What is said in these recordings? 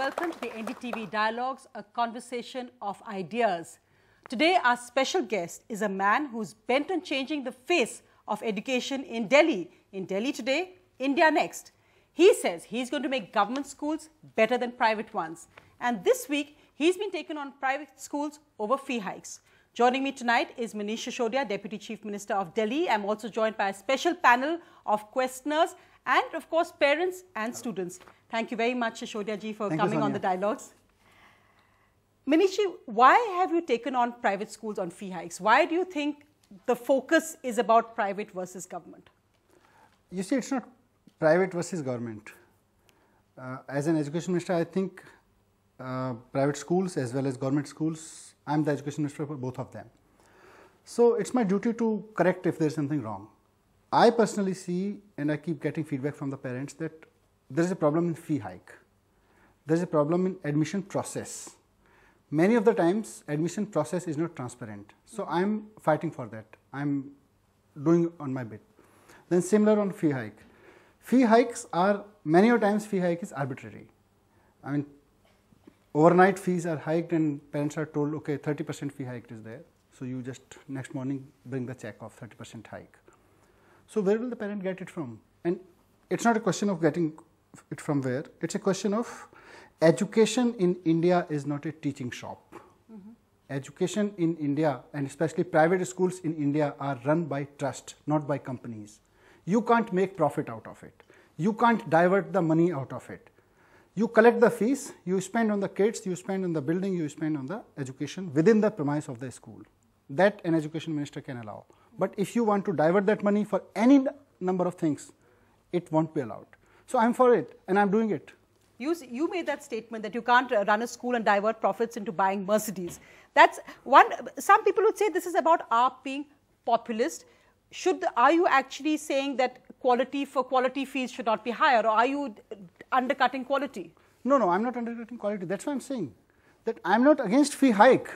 welcome to the NDTV Dialogues, a conversation of ideas. Today, our special guest is a man who's bent on changing the face of education in Delhi. In Delhi today, India next. He says he's going to make government schools better than private ones. And this week, he's been taken on private schools over fee hikes. Joining me tonight is Manish Shodia, Deputy Chief Minister of Delhi. I'm also joined by a special panel of questioners and, of course, parents and students. Thank you very much, Shodia ji, for Thank coming on the dialogues. Minishi, why have you taken on private schools on fee hikes? Why do you think the focus is about private versus government? You see, it's not private versus government. Uh, as an education minister, I think uh, private schools as well as government schools, I'm the education minister for both of them. So it's my duty to correct if there's something wrong. I personally see, and I keep getting feedback from the parents that there is a problem in fee hike. There is a problem in admission process. Many of the times, admission process is not transparent. So I am fighting for that. I am doing on my bit. Then similar on fee hike. Fee hikes are, many of times fee hike is arbitrary. I mean, overnight fees are hiked and parents are told, okay, 30% fee hike is there. So you just next morning bring the check of 30% hike. So where will the parent get it from? And it's not a question of getting it from where? It's a question of education in India is not a teaching shop. Mm -hmm. Education in India and especially private schools in India are run by trust, not by companies. You can't make profit out of it. You can't divert the money out of it. You collect the fees, you spend on the kids, you spend on the building, you spend on the education within the premise of the school. That an education minister can allow. But if you want to divert that money for any number of things, it won't be allowed. So I'm for it and I'm doing it. You, you made that statement that you can't run a school and divert profits into buying Mercedes. That's one. Some people would say this is about ARP being populist. Should the, are you actually saying that quality for quality fees should not be higher, or are you undercutting quality? No, no, I'm not undercutting quality. That's what I'm saying. That I'm not against fee hike.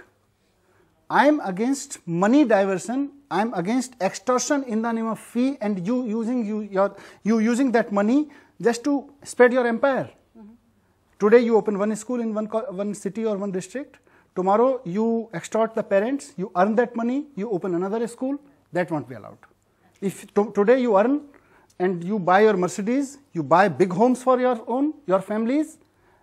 I'm against money diversion. I'm against extortion in the name of fee and you using you, your, you using that money just to spread your empire. Mm -hmm. Today you open one school in one, one city or one district. Tomorrow you extort the parents, you earn that money, you open another school. That won't be allowed. If to today you earn and you buy your Mercedes, you buy big homes for your own, your families,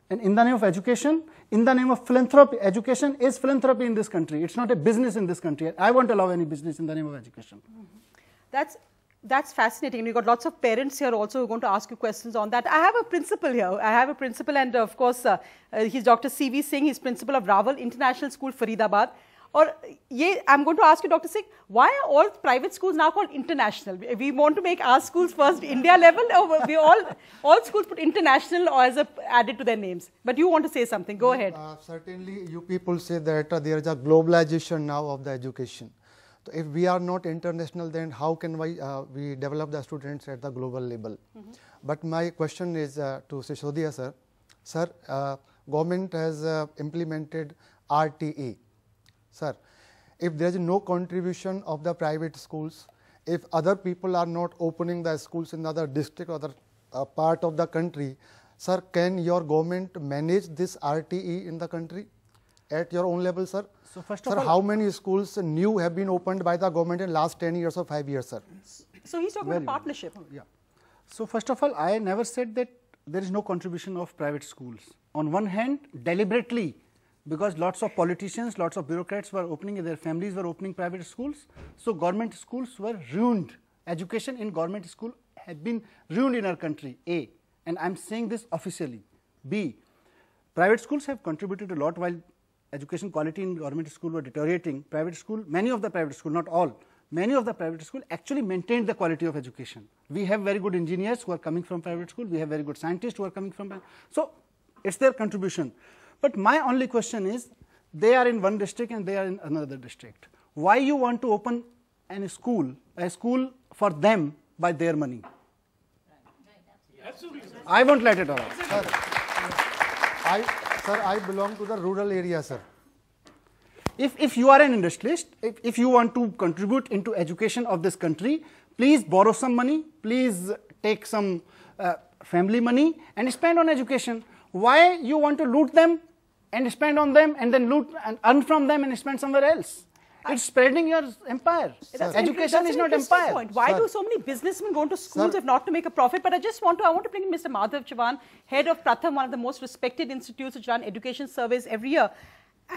and in the name of education, in the name of philanthropy, education is philanthropy in this country. It's not a business in this country. I won't allow any business in the name of education. Mm -hmm. That's that's fascinating. We've got lots of parents here also who are going to ask you questions on that. I have a principal here. I have a principal, and of course, uh, uh, he's Dr. C.V. Singh. He's principal of Rawal International School, Faridabad. Or I'm going to ask you, Dr. Singh, why are all private schools now called international? We want to make our schools first India level, or we all all schools put international or as a added to their names. But you want to say something? Go ahead. Uh, certainly, you people say that uh, there is a globalization now of the education. So, if we are not international, then how can we, uh, we develop the students at the global level? Mm -hmm. But my question is uh, to Sishodia sir. Sir, uh, government has uh, implemented RTE. Sir, if there is no contribution of the private schools, if other people are not opening the schools in other district or other uh, part of the country, sir, can your government manage this RTE in the country? at your own level, sir? So first of sir, all, how many schools new have been opened by the government in last 10 years or 5 years, sir? So he's talking about partnership. Yeah. So first of all, I never said that there is no contribution of private schools. On one hand, deliberately, because lots of politicians, lots of bureaucrats were opening, their families were opening private schools. So government schools were ruined. Education in government school had been ruined in our country, A. And I'm saying this officially. B. Private schools have contributed a lot while education quality in government school were deteriorating, private school, many of the private school, not all, many of the private school actually maintained the quality of education. We have very good engineers who are coming from private school. We have very good scientists who are coming from. So it's their contribution. But my only question is, they are in one district and they are in another district. Why you want to open a school, a school for them by their money? Absolutely. I won't let it all. I, Sir, I belong to the rural area, sir. If, if you are an industrialist, if, if you want to contribute into education of this country, please borrow some money, please take some uh, family money and spend on education. Why you want to loot them and spend on them and then loot and earn from them and spend somewhere else? It's spreading your empire. Education is not empire. Point. Why sir. do so many businessmen go into schools sir. if not to make a profit? But I just want to, I want to bring in Mr. Madhav Chavan, head of Pratham, one of the most respected institutes which run education surveys every year.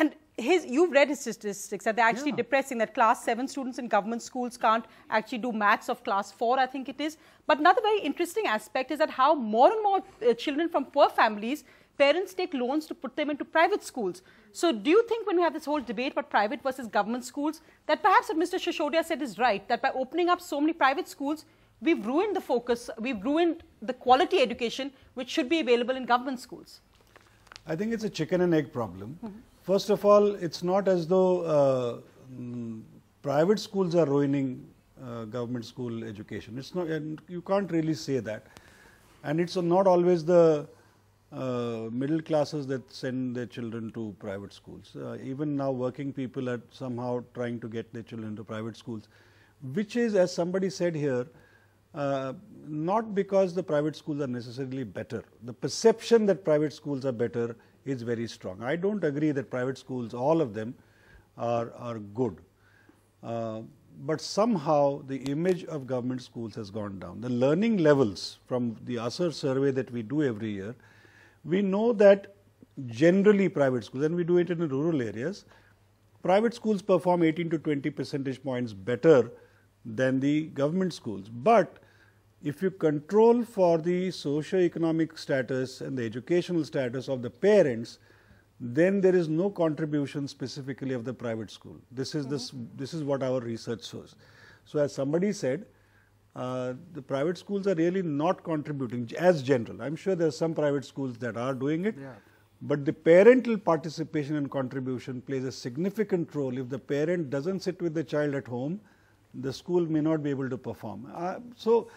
And his, you've read his statistics that they're actually yeah. depressing that class 7 students in government schools can't actually do maths of class 4, I think it is. But another very interesting aspect is that how more and more uh, children from poor families parents take loans to put them into private schools. So do you think when we have this whole debate about private versus government schools, that perhaps what Mr. Shishodia said is right, that by opening up so many private schools, we've ruined the focus, we've ruined the quality education which should be available in government schools? I think it's a chicken and egg problem. Mm -hmm. First of all, it's not as though uh, mm, private schools are ruining uh, government school education. It's not, you can't really say that. And it's not always the uh, middle classes that send their children to private schools. Uh, even now working people are somehow trying to get their children to private schools, which is, as somebody said here, uh, not because the private schools are necessarily better. The perception that private schools are better is very strong. I don't agree that private schools, all of them, are, are good. Uh, but somehow the image of government schools has gone down. The learning levels from the ASER survey that we do every year we know that generally private schools, and we do it in rural areas, private schools perform 18 to 20 percentage points better than the government schools. But if you control for the socio-economic status and the educational status of the parents, then there is no contribution specifically of the private school. This is, this, mm-hmm. this is what our research shows. So as somebody said, uh, the private schools are really not contributing as general. I'm sure there are some private schools that are doing it. Yeah. But the parental participation and contribution plays a significant role. If the parent doesn't sit with the child at home, the school may not be able to perform. Uh, so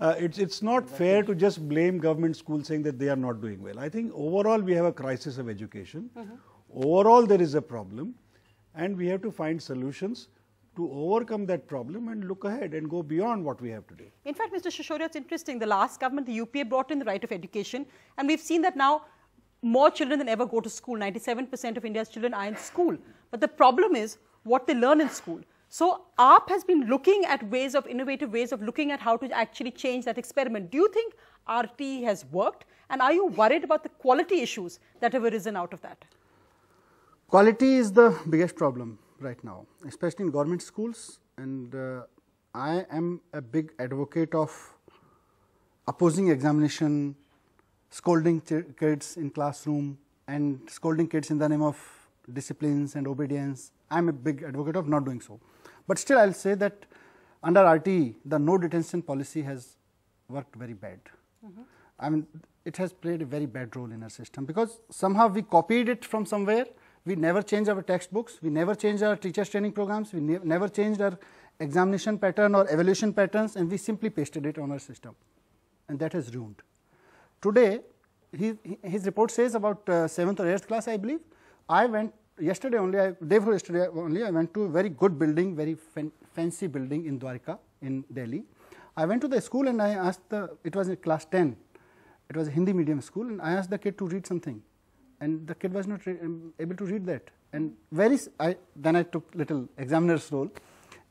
uh, it's, it's not that fair is. to just blame government schools saying that they are not doing well. I think overall we have a crisis of education. Mm -hmm. Overall there is a problem and we have to find solutions to overcome that problem and look ahead and go beyond what we have today. In fact, Mr. Shishodia, it's interesting. The last government, the UPA, brought in the right of education, and we've seen that now more children than ever go to school. 97% of India's children are in school. But the problem is what they learn in school. So ARP has been looking at ways of innovative ways of looking at how to actually change that experiment. Do you think RT has worked? And are you worried about the quality issues that have arisen out of that? Quality is the biggest problem right now, especially in government schools. And uh, I am a big advocate of opposing examination, scolding kids in classroom, and scolding kids in the name of disciplines and obedience. I am a big advocate of not doing so. But still, I will say that under RTE, the no detention policy has worked very bad. Mm -hmm. I mean, it has played a very bad role in our system because somehow we copied it from somewhere we never changed our textbooks, we never changed our teachers training programs, we ne never changed our examination pattern or evaluation patterns and we simply pasted it on our system and that has ruined. Today, he, his report says about 7th uh, or 8th class I believe, I went yesterday only, I, day before yesterday only I went to a very good building, very fan, fancy building in Dwarka in Delhi. I went to the school and I asked the, it was in class 10, it was a Hindi medium school and I asked the kid to read something and the kid was not um, able to read that. And very, I, then I took little examiner's role,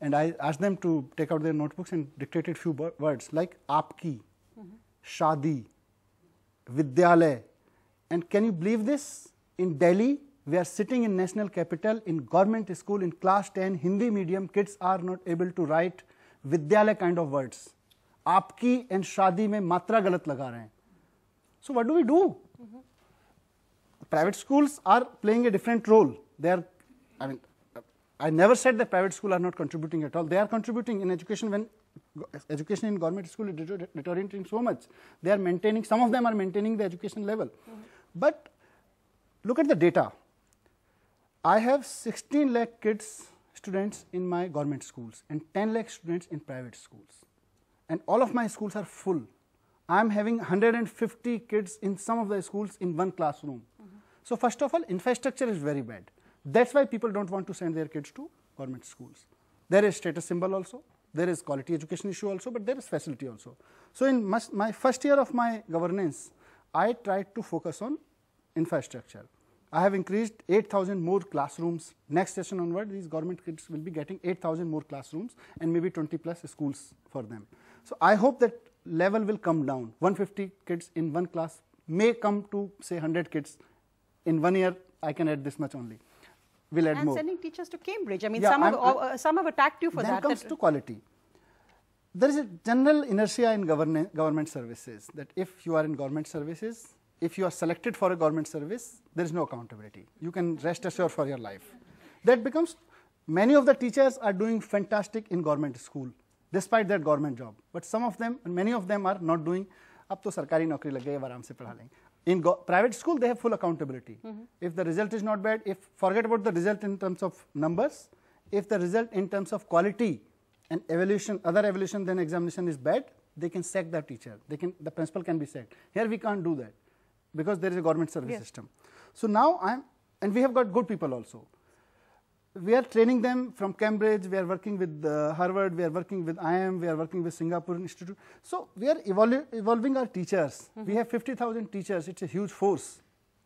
and I asked them to take out their notebooks and dictated few words like "aapki," mm-hmm. "shadi," "vidyalay," and can you believe this? In Delhi, we are sitting in national capital in government school in class 10 Hindi medium. Kids are not able to write "vidyalay" kind of words. "Aapki" and "shadi" mein matra galat लगा रहे So what do we do? Mm-hmm private schools are playing a different role. They are, I mean, I never said that private schools are not contributing at all. They are contributing in education when education in government school is deteriorating so much. They are maintaining, some of them are maintaining the education level. Mm -hmm. But look at the data. I have 16 lakh kids, students in my government schools and 10 lakh students in private schools. And all of my schools are full. I'm having 150 kids in some of the schools in one classroom. So, first of all infrastructure is very bad that is why people do not want to send their kids to government schools. There is status symbol also, there is quality education issue also, but there is facility also. So, in my first year of my governance, I tried to focus on infrastructure. I have increased 8,000 more classrooms. Next session onward, these government kids will be getting 8,000 more classrooms and maybe 20 plus schools for them. So, I hope that level will come down. 150 kids in one class may come to say 100 kids in one year, I can add this much only. We'll add and more. And sending teachers to Cambridge. I mean, yeah, some, have, uh, some have attacked you for then that. Then comes that to quality. There is a general inertia in government services that if you are in government services, if you are selected for a government service, there is no accountability. You can rest assured for your life. That becomes, many of the teachers are doing fantastic in government school, despite their government job. But some of them, many of them are not doing, अब तो सरकारी नौकरी लग आराम से पढ़ा लेंगे in private school, they have full accountability. Mm -hmm. If the result is not bad, if forget about the result in terms of numbers, if the result in terms of quality and evaluation, other evaluation than examination is bad, they can sack the teacher. They can, the principal can be sacked. Here we can't do that because there is a government service yes. system. So now I'm, and we have got good people also we are training them from Cambridge, we are working with uh, Harvard, we are working with IIM, we are working with Singapore Institute. So we are evolu evolving our teachers. Mm -hmm. We have 50,000 teachers. It's a huge force.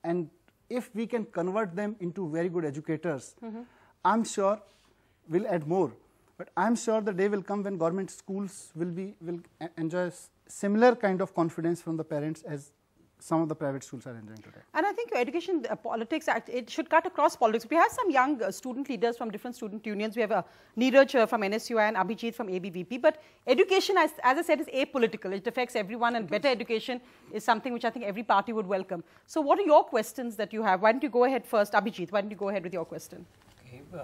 And if we can convert them into very good educators, mm -hmm. I'm sure we'll add more. But I'm sure the day will come when government schools will, be, will enjoy similar kind of confidence from the parents as some of the private schools are enjoying today. And I think education uh, politics, act, it should cut across politics. We have some young uh, student leaders from different student unions. We have uh, Neeraj uh, from NSUI and Abhijit from ABVP. But education, as, as I said, is apolitical. It affects everyone and better education is something which I think every party would welcome. So what are your questions that you have? Why don't you go ahead first, Abhijit? Why don't you go ahead with your question?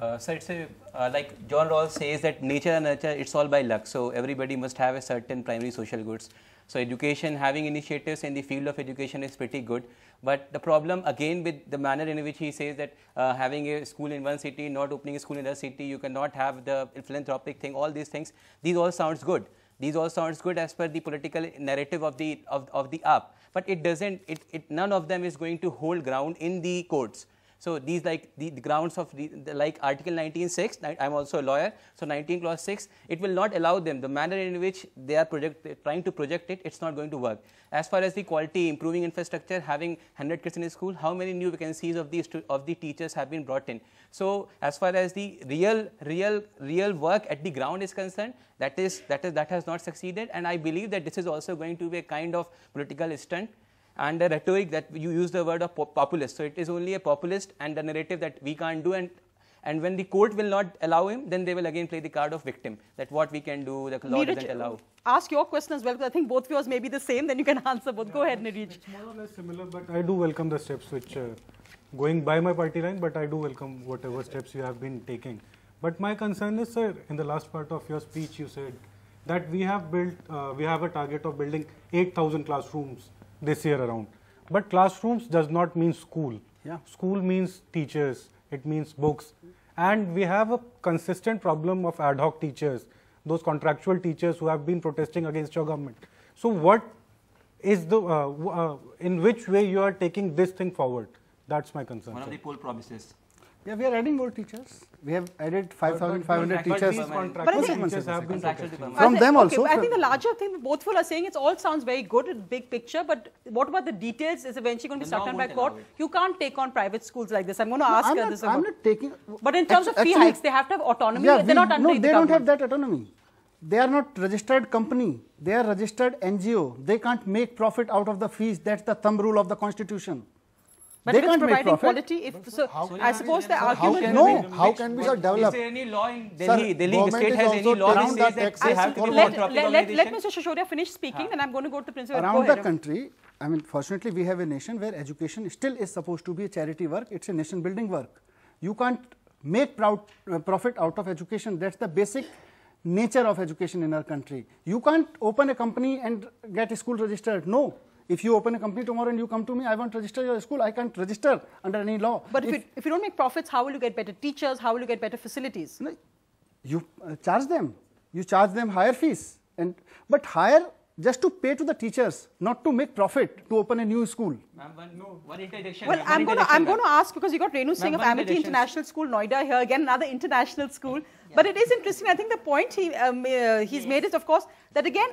Uh, so it's a, uh, like John Rawls says that nature and nurture, it's all by luck. So everybody must have a certain primary social goods. So education, having initiatives in the field of education is pretty good. But the problem again with the manner in which he says that uh, having a school in one city, not opening a school in another city, you cannot have the philanthropic thing, all these things, these all sounds good. These all sounds good as per the political narrative of the, of, of the app. But it doesn't, it, it, none of them is going to hold ground in the courts. So these like the, the grounds of the, the, like Article 19.6, I'm also a lawyer, so 19 clause 6, it will not allow them, the manner in which they are project, trying to project it, it's not going to work. As far as the quality improving infrastructure, having 100 kids in a school, how many new vacancies of these of the teachers have been brought in? So as far as the real, real, real work at the ground is concerned, that is, that is, that has not succeeded and I believe that this is also going to be a kind of political stunt and the rhetoric that you use the word of populist. So it is only a populist and the narrative that we can't do and and when the court will not allow him, then they will again play the card of victim, that what we can do, the law Neeraj, doesn't allow. Ask your question as well, because I think both yours may be the same, then you can answer both. Yeah, Go ahead, Nirij. It's more or less similar, but I do welcome the steps which, uh, going by my party line, but I do welcome whatever steps you have been taking. But my concern is, sir, in the last part of your speech, you said that we have built, uh, we have a target of building 8,000 classrooms this year around. But classrooms does not mean school. Yeah. School means teachers, it means books. And we have a consistent problem of ad hoc teachers, those contractual teachers who have been protesting against your government. So what is the, uh, uh, in which way you are taking this thing forward? That's my concern. One of the poll promises. Yeah, we are adding more teachers. We have added 5,500 teachers. Teachers have been From them also. Okay, I think the larger thing both of us are saying it all sounds very good, big picture, but what about the details? Is eventually going to be struck down by court? You can't take on private schools like this. I'm going to ask no, her not, this. I'm not taking. But in terms of fee hikes, they have to have autonomy. Yeah, they're not under No, they don't have that autonomy. They are not registered company. They are registered NGO. They can't make profit out of the fees. That's the thumb rule of the constitution. But they if it's providing quality, if so, so I suppose the argument. no, how can we develop? Is there any law in Delhi? Sir, Delhi state has any law that says that they have to let, let, let, Mr. Shishodia finish speaking, then I'm going to go to the principal. Around the country, I mean, fortunately, we have a nation where education still is supposed to be a charity work. It's a nation building work. You can't make proud, uh, profit out of education. That's the basic nature of education in our country. You can't open a company and get a school registered. No. If you open a company tomorrow and you come to me, I want to register your school, I can't register under any law. But if, if, if you don't make profits, how will you get better teachers? How will you get better facilities? You uh, charge them. You charge them higher fees. and But higher just to pay to the teachers, not to make profit to open a new school. Ma'am, no, Well, I'm going to I'm going to ask because you got Renu Singh of Amity International School, Noida here again, another international school. Yeah. But it is interesting. I think the point he um, uh, he's yes. made is, of course, that again,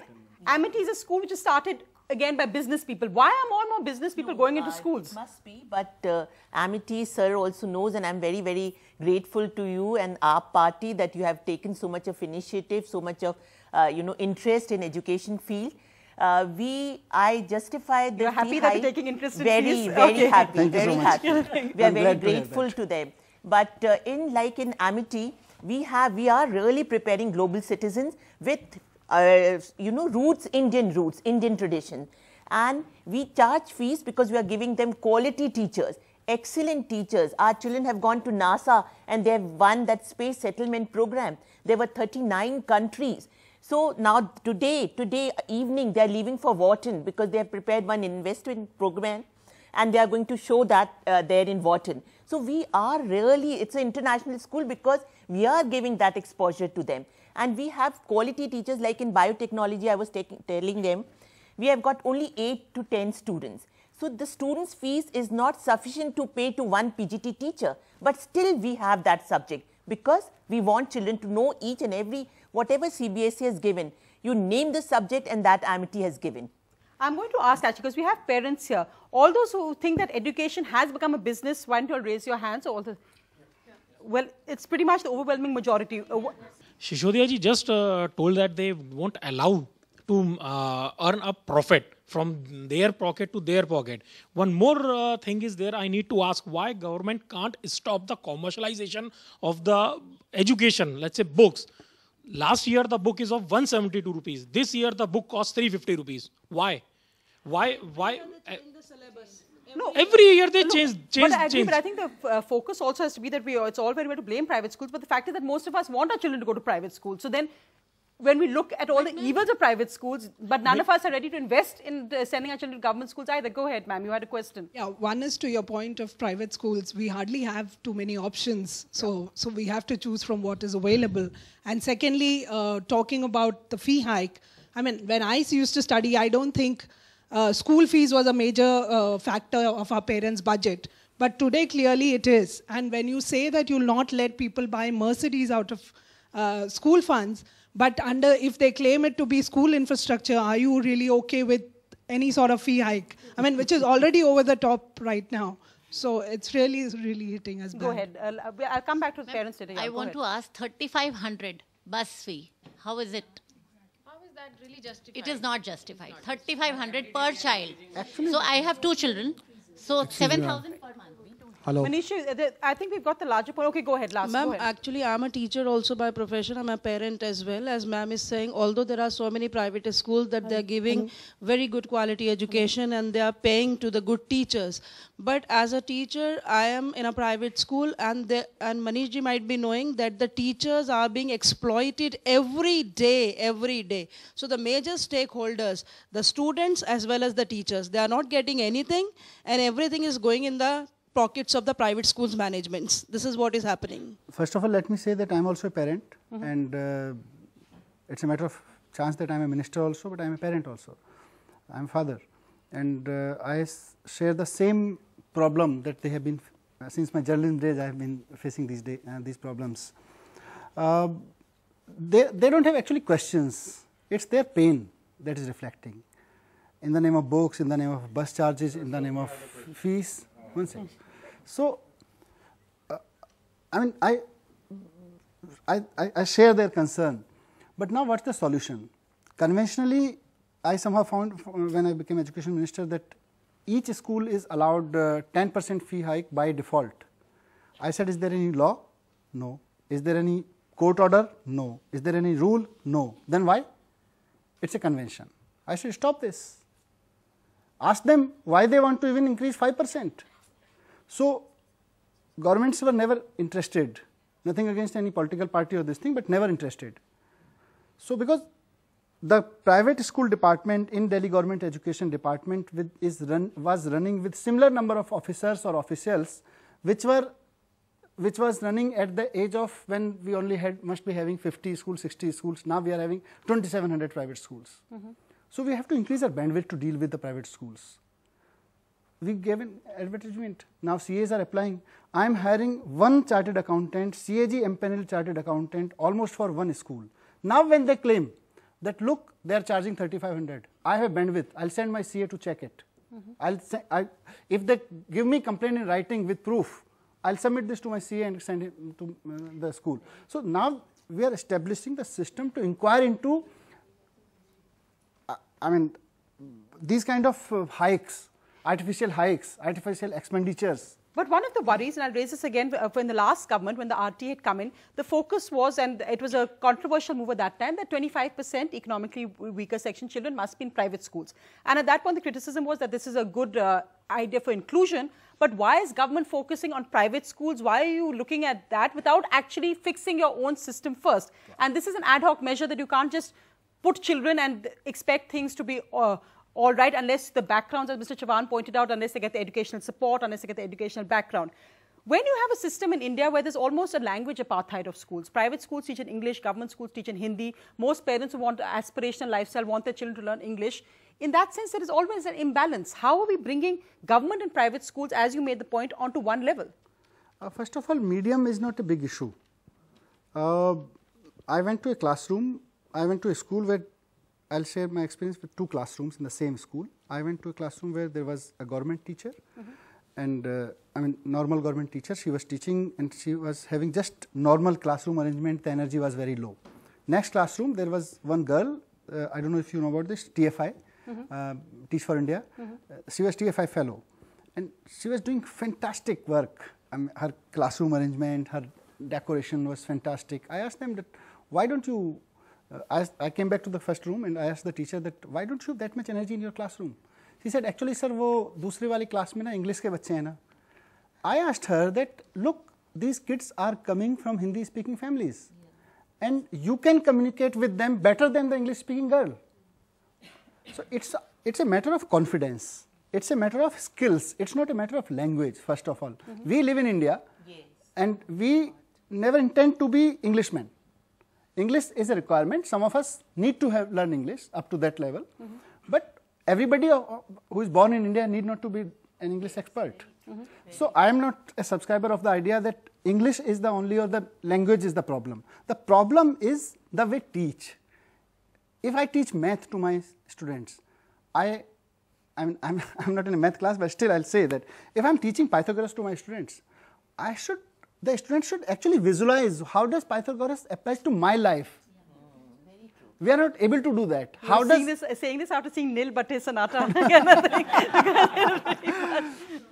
Amity is a school which is started again by business people. Why are more and more business people no, going into schools? Must be, but uh, Amity sir also knows, and I'm very, very grateful to you and our party that you have taken so much of initiative, so much of uh, you know interest in education field. Uh, we, I justify the You're happy that you're taking interest in Very, fees. very okay. happy, Thank very so happy. we are I'm very grateful to, to, them. But uh, in like in Amity, we have, we are really preparing global citizens with uh, you know, roots, Indian roots, Indian tradition. And we charge fees because we are giving them quality teachers, excellent teachers. Our children have gone to NASA and they have won that space settlement program. There were 39 countries. So now today, today evening, they are leaving for Wharton because they have prepared one investment program and they are going to show that uh, there in Wharton. So we are really, it's an international school because we are giving that exposure to them and we have quality teachers like in biotechnology I was telling them, we have got only 8 to 10 students. So the student's fees is not sufficient to pay to one PGT teacher, but still we have that subject because we want children to know each and every, whatever CBSE has given, you name the subject and that amity has given. I'm going to ask actually because we have parents here. All those who think that education has become a business, why don't you raise your hands? All the, well, it's pretty much the overwhelming majority. Uh, Shishodhya ji just uh, told that they won't allow to uh, earn a profit from their pocket to their pocket. One more uh, thing is there. I need to ask why government can't stop the commercialization of the education. Let's say books. Last year the book is of 172 rupees. This year the book costs 350 rupees. Why? Why? Why? Uh, no, every year they no, change, change, but I agree, change. But I think the uh, focus also has to be that we it's all very well to blame private schools, but the fact is that most of us want our children to go to private schools. So then when we look at all the evils of private schools, but none of us are ready to invest in sending our children to government schools either. Go ahead, ma'am. You had a question. Yeah, one is to your point of private schools. We hardly have too many options, so yeah. so we have to choose from what is available. And secondly, uh, talking about the fee hike. I mean, when I used to study, I don't think uh, school fees was a major uh, factor of our parents' budget. But today, clearly, it is. And when you say that you'll not let people buy Mercedes out of uh, school funds, but under if they claim it to be school infrastructure, are you really okay with any sort of fee hike? I mean, which is already over the top right now. So it's really, really hitting us. Go bad. ahead. I'll come back to the parents today. I want ahead. to ask 3,500 bus fee. How is it? that really justified? It is not justified. 3500 per child. so I have two children. So 7000 per month. Hello. Manish, I think we've got the larger point. Okay, go ahead, last. Ma'am, actually, I'm a teacher also by profession. I'm a parent as well. As ma'am is saying, although there are so many private schools that they're giving very good quality education and they are paying to the good teachers. But as a teacher, I am in a private school and they, and Manishji might be knowing that the teachers are being exploited every day, every day. So the major stakeholders, the students as well as the teachers, they are not getting anything and everything is going in the pockets of the private schools managements. This is what is happening. First of all, let me say that I'm also a parent, mm -hmm. and uh, it's a matter of chance that I'm a minister also, but I'm a parent also. I'm a father, and uh, I share the same problem that they have been uh, since my journalism days. I have been facing these day, uh, these problems. Uh, they they don't have actually questions. It's their pain that is reflecting. In the name of books, in the name of bus charges, in the name of fees, one second. So, uh, I mean, I, I, I share their concern, but now what's the solution? Conventionally, I somehow found when I became education minister that each school is allowed 10% uh, fee hike by default. I said, is there any law? No. Is there any court order? No. Is there any rule? No. Then why? It's a convention. I said, stop this. Ask them why they want to even increase 5 percent. So, governments were never interested, nothing against any political party or this thing, but never interested. So, because the private school department in Delhi government education department with, is run, was running with similar number of officers or officials which were which was running at the age of when we only had must be having 50 schools 60 schools now we are having 2700 private schools mm -hmm. so we have to increase our bandwidth to deal with the private schools we gave an advertisement. Now CAs are applying. I am hiring one chartered accountant, CAG MPanel chartered accountant almost for one school. Now when they claim that look, they are charging 3500, I have bandwidth, I'll send my CA to check it. Mm -hmm. I'll say, I, if they give me complaint in writing with proof, I'll submit this to my CA and send it to uh, the school. So now we are establishing the system to inquire into, uh, I mean, these kind of uh, hikes artificial hikes, artificial expenditures. But one of the worries, and I'll raise this again, uh, in the last government, when the RT had come in, the focus was, and it was a controversial move at that time, that 25% economically weaker section children must be in private schools. And at that point, the criticism was that this is a good uh, idea for inclusion, but why is government focusing on private schools? Why are you looking at that without actually fixing your own system first? And this is an ad hoc measure that you can't just put children and expect things to be uh, all right, unless the backgrounds, as Mr. Chavan pointed out, unless they get the educational support, unless they get the educational background. When you have a system in India where there's almost a language apartheid of schools, private schools teach in English, government schools teach in Hindi, most parents who want aspirational lifestyle want their children to learn English. In that sense, there is always an imbalance. How are we bringing government and private schools, as you made the point, onto one level? Uh, first of all, medium is not a big issue. Uh, I went to a classroom, I went to a school where I will share my experience with two classrooms in the same school. I went to a classroom where there was a government teacher mm -hmm. and uh, I mean normal government teacher. She was teaching and she was having just normal classroom arrangement. The energy was very low. Next classroom, there was one girl. Uh, I don't know if you know about this, TFI, mm -hmm. uh, Teach for India. Mm -hmm. she was TFI fellow and she was doing fantastic work. I mean, her classroom arrangement, her decoration was fantastic. I asked them that, why don't you uh, I, I came back to the first room and I asked the teacher that why don't you have that much energy in your classroom? She said actually sir वो दूसरी वाली class में ना English के बच्चे I asked her that look these kids are coming from Hindi speaking families yeah. and you can communicate with them better than the English speaking girl. So it's a, it's a matter of confidence. It's a matter of skills. It's not a matter of language first of all. Mm -hmm. We live in India yes. and we never intend to be Englishmen. English is a requirement. Some of us need to have learn English up to that level. Mm -hmm. But everybody who is born in India need not to be an English expert. Mm -hmm. So I am not a subscriber of the idea that English is the only or the language is the problem. The problem is the way teach. If I teach math to my students, I I'm, I'm, I'm not in a math class, but still I'll say that if I'm teaching Pythagoras to my students, I should the student should actually visualize how does Pythagoras applies to my life. we are not able to do that. you how does this, uh, saying this after seeing nil but Sanata?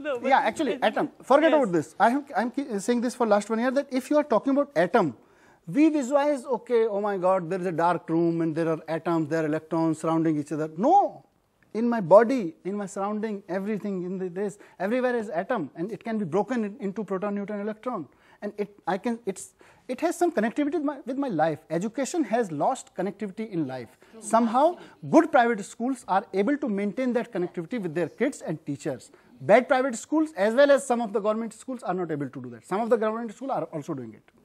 no, yeah, actually, atom. Forget yes. about this. I am saying this for last one year that if you are talking about atom, we visualize, okay, oh my God, there is a dark room and there are atoms, there are electrons surrounding each other. No, in my body, in my surrounding, everything in the, this, everywhere is atom and it can be broken into proton, neutron, electron and it I can it's it has some connectivity with my, with my life. Education has lost connectivity in life. Somehow, good private schools are able to maintain that connectivity with their kids and teachers. Bad private schools, as well as some of the government schools, are not able to do that. Some of the government schools are also doing it.